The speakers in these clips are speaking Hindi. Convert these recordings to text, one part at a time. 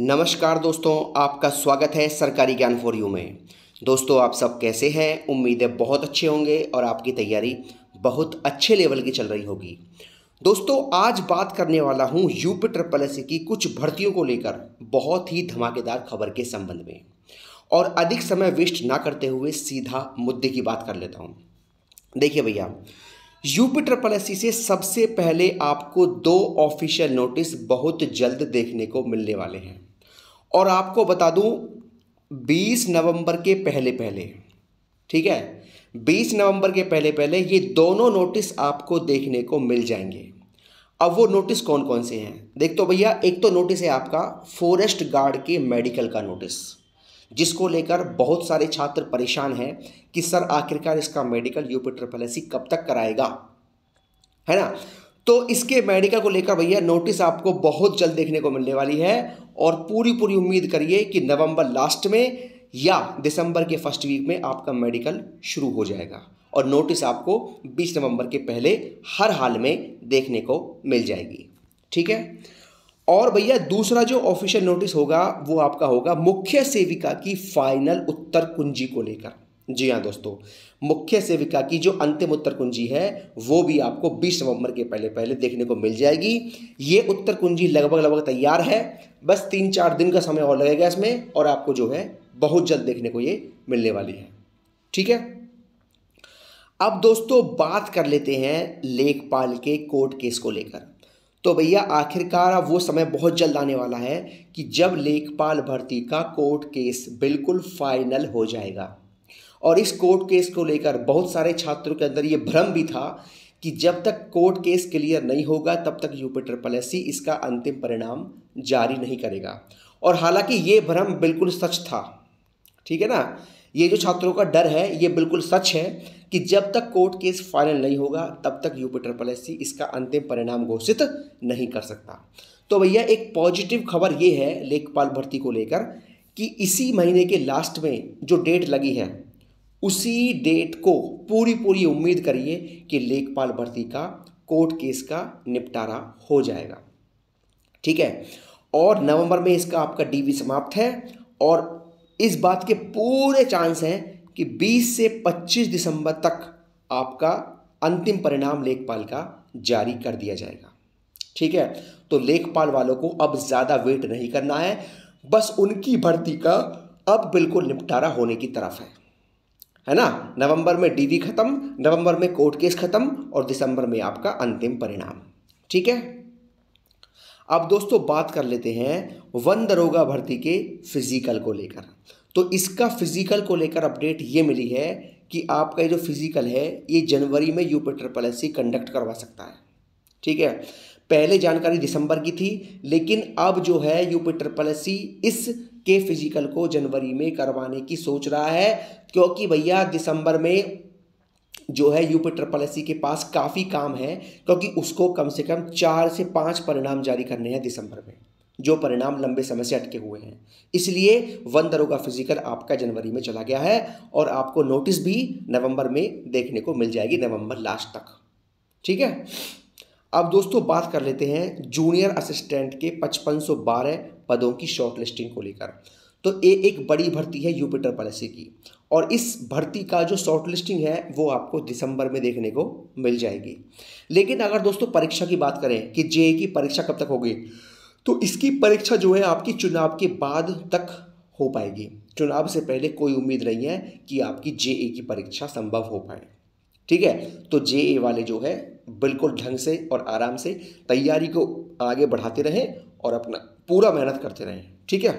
नमस्कार दोस्तों आपका स्वागत है सरकारी ज्ञान फॉर यू में दोस्तों आप सब कैसे हैं उम्मीदें बहुत अच्छे होंगे और आपकी तैयारी बहुत अच्छे लेवल की चल रही होगी दोस्तों आज बात करने वाला हूँ यूपी ट्रिपल एस की कुछ भर्तियों को लेकर बहुत ही धमाकेदार खबर के संबंध में और अधिक समय वेस्ट ना करते हुए सीधा मुद्दे की बात कर लेता हूँ देखिए भैया यूपी ट्रिपल एस से सबसे पहले आपको दो ऑफिशियल नोटिस बहुत जल्द देखने को मिलने वाले हैं और आपको बता दूं 20 नवंबर के पहले पहले ठीक है 20 नवंबर के पहले पहले ये दोनों नोटिस आपको देखने को मिल जाएंगे अब वो नोटिस कौन कौन से हैं देख तो भैया एक तो नोटिस है आपका फॉरेस्ट गार्ड के मेडिकल का नोटिस जिसको लेकर बहुत सारे छात्र परेशान हैं कि सर आखिरकार इसका मेडिकल यूपी ट्रिपल एस कब तक कराएगा है ना तो इसके मेडिकल को लेकर भैया नोटिस आपको बहुत जल्द देखने को मिलने वाली है और पूरी पूरी उम्मीद करिए कि नवंबर लास्ट में या दिसंबर के फर्स्ट वीक में आपका मेडिकल शुरू हो जाएगा और नोटिस आपको 20 नवंबर के पहले हर हाल में देखने को मिल जाएगी ठीक है और भैया दूसरा जो ऑफिशियल नोटिस होगा वो आपका होगा मुख्य सेविका की फाइनल उत्तर कुंजी को लेकर जी हाँ दोस्तों मुख्य सेविका की जो अंतिम उत्तर कुंजी है वो भी आपको 20 नवंबर के पहले पहले देखने को मिल जाएगी ये उत्तर कुंजी लगभग लगभग तैयार है बस तीन चार दिन का समय और लगेगा इसमें और आपको जो है बहुत जल्द देखने को ये मिलने वाली है ठीक है अब दोस्तों बात कर लेते हैं लेखपाल के कोर्ट केस को लेकर तो भैया आखिरकार अब वो समय बहुत जल्द आने वाला है कि जब लेखपाल भर्ती का कोर्ट केस बिल्कुल फाइनल हो जाएगा और इस कोर्ट केस को लेकर बहुत सारे छात्रों के अंदर ये भ्रम भी था कि जब तक कोर्ट केस क्लियर नहीं होगा तब तक यूपीटर पलेसी इसका अंतिम परिणाम जारी नहीं करेगा और हालांकि ये भ्रम बिल्कुल सच था ठीक है ना ये जो छात्रों का डर है ये बिल्कुल सच है कि जब तक कोर्ट केस फाइनल नहीं होगा तब तक यूपिटर पलेसी इसका अंतिम परिणाम घोषित नहीं कर सकता तो भैया एक पॉजिटिव खबर ये है लेखपाल भर्ती को लेकर कि इसी महीने के लास्ट में जो डेट लगी है उसी डेट को पूरी पूरी उम्मीद करिए कि लेखपाल भर्ती का कोर्ट केस का निपटारा हो जाएगा ठीक है और नवंबर में इसका आपका डीवी समाप्त है और इस बात के पूरे चांस हैं कि 20 से 25 दिसंबर तक आपका अंतिम परिणाम लेखपाल का जारी कर दिया जाएगा ठीक है तो लेखपाल वालों को अब ज़्यादा वेट नहीं करना है बस उनकी भर्ती का अब बिल्कुल निपटारा होने की तरफ है है ना नवंबर में डीवी खत्म नवंबर में कोर्ट केस खत्म और दिसंबर में आपका अंतिम परिणाम ठीक है अब दोस्तों बात कर लेते हैं वन दरोगा भर्ती के फिजिकल को लेकर तो इसका फिजिकल को लेकर अपडेट ये मिली है कि आपका ये जो फिजिकल है ये जनवरी में यू ट्रिपल एस कंडक्ट करवा सकता है ठीक है पहले जानकारी दिसंबर की थी लेकिन अब जो है यूपी ट्रिपल एस इस के फिजिकल को जनवरी में करवाने की सोच रहा है क्योंकि भैया दिसंबर में जो है यूपी ट्रिपल एस के पास काफ़ी काम है क्योंकि उसको कम से कम चार से पाँच परिणाम जारी करने हैं दिसंबर में जो परिणाम लंबे समय से अटके हुए हैं इसलिए वन दरोगा फिजिकल आपका जनवरी में चला गया है और आपको नोटिस भी नवंबर में देखने को मिल जाएगी नवंबर लास्ट तक ठीक है अब दोस्तों बात कर लेते हैं जूनियर असिस्टेंट के 5512 पदों की शॉर्ट लिस्टिंग को लेकर तो ये एक बड़ी भर्ती है यूपिटर पॉलिसी की और इस भर्ती का जो शॉर्ट लिस्टिंग है वो आपको दिसंबर में देखने को मिल जाएगी लेकिन अगर दोस्तों परीक्षा की बात करें कि जे की परीक्षा कब तक होगी तो इसकी परीक्षा जो है आपकी चुनाव के बाद तक हो पाएगी चुनाव से पहले कोई उम्मीद नहीं है कि आपकी जे की परीक्षा संभव हो पाए ठीक है तो जे ए वाले जो है बिल्कुल ढंग से और आराम से तैयारी को आगे बढ़ाते रहें और अपना पूरा मेहनत करते रहें ठीक है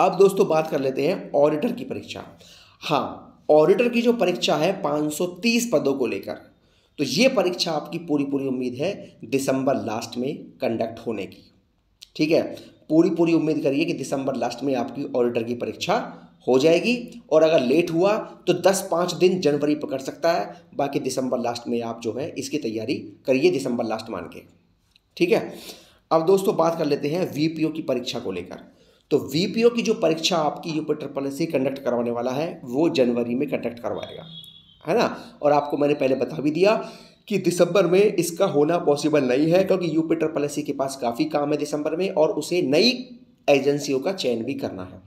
अब दोस्तों बात कर लेते हैं ऑडिटर की परीक्षा हाँ ऑडिटर की जो परीक्षा है 530 पदों को लेकर तो ये परीक्षा आपकी पूरी पूरी उम्मीद है दिसंबर लास्ट में कंडक्ट होने की ठीक है पूरी पूरी उम्मीद करिए कि दिसंबर लास्ट में आपकी ऑडिटर की परीक्षा हो जाएगी और अगर लेट हुआ तो 10-5 दिन जनवरी पकड़ सकता है बाकी दिसंबर लास्ट में आप जो है इसकी तैयारी करिए दिसंबर लास्ट मान के ठीक है अब दोस्तों बात कर लेते हैं वी की परीक्षा को लेकर तो वीपीओ की जो परीक्षा आपकी यूपीटर ट्रिपल एस कंडक्ट करवाने वाला है वो जनवरी में कंडक्ट करवाएगा है ना और आपको मैंने पहले बता भी दिया कि दिसंबर में इसका होना पॉसिबल नहीं है क्योंकि यूपीटर ट्रिपल एस के पास काफ़ी काम है दिसंबर में और उसे नई एजेंसियों का चयन भी करना है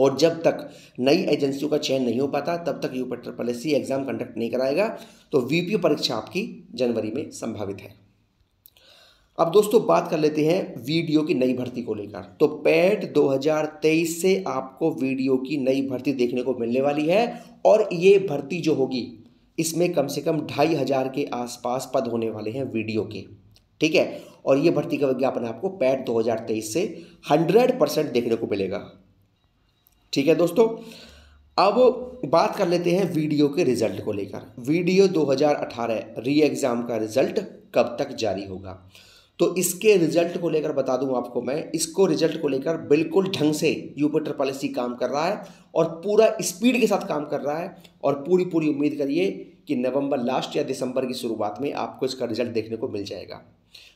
और जब तक नई एजेंसियों का चयन नहीं हो पाता तब तक यू पॉलिसी एग्जाम कंडक्ट नहीं कराएगा तो वीपीओ परीक्षा आपकी जनवरी में संभावित है अब दोस्तों बात कर लेते हैं वीडियो की नई भर्ती को लेकर तो पैट 2023 e से आपको वीडियो की नई भर्ती देखने को मिलने वाली है और ये भर्ती जो होगी इसमें कम से कम ढाई हज़ार के आसपास पद होने वाले हैं वीडियो के ठीक है और ये भर्ती का विज्ञापन आपको पैट 2023 e से 100 परसेंट देखने को मिलेगा ठीक है दोस्तों अब बात कर लेते हैं वीडियो के रिजल्ट को लेकर वीडियो 2018 री एग्ज़ाम का रिजल्ट कब तक जारी होगा तो इसके रिजल्ट को लेकर बता दूं आपको मैं इसको रिजल्ट को लेकर बिल्कुल ढंग से यूपिटर पॉलिसी काम कर रहा है और पूरा स्पीड के साथ काम कर रहा है और पूरी पूरी उम्मीद करिए कि नवंबर लास्ट या दिसंबर की शुरुआत में आपको इसका रिजल्ट देखने को मिल जाएगा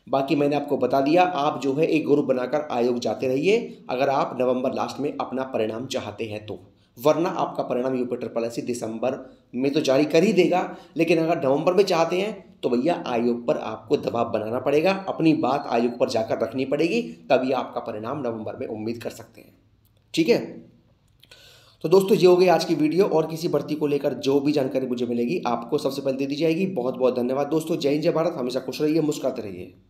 बाकी मैंने आपको बता दिया आप जो है एक ग्रुप बनाकर आयोग जाते रहिए अगर आप नवंबर लास्ट में अपना परिणाम चाहते हैं तो वरना आपका परिणाम यूपिटर पॉलिसी दिसंबर में तो जारी कर ही देगा लेकिन अगर नवंबर में चाहते हैं तो भैया आयोग पर आपको दबाव बनाना पड़ेगा अपनी बात आयोग पर जाकर रखनी पड़ेगी तभी आपका परिणाम नवंबर में उम्मीद कर सकते हैं ठीक है तो दोस्तों ये हो गई आज की वीडियो और किसी भर्ती को लेकर जो भी जानकारी मुझे मिलेगी आपको सबसे पहले दे दी जाएगी बहुत बहुत धन्यवाद दोस्तों जय हिंद जय भारत हमेशा खुश रहिए मुस्कुराते रहिए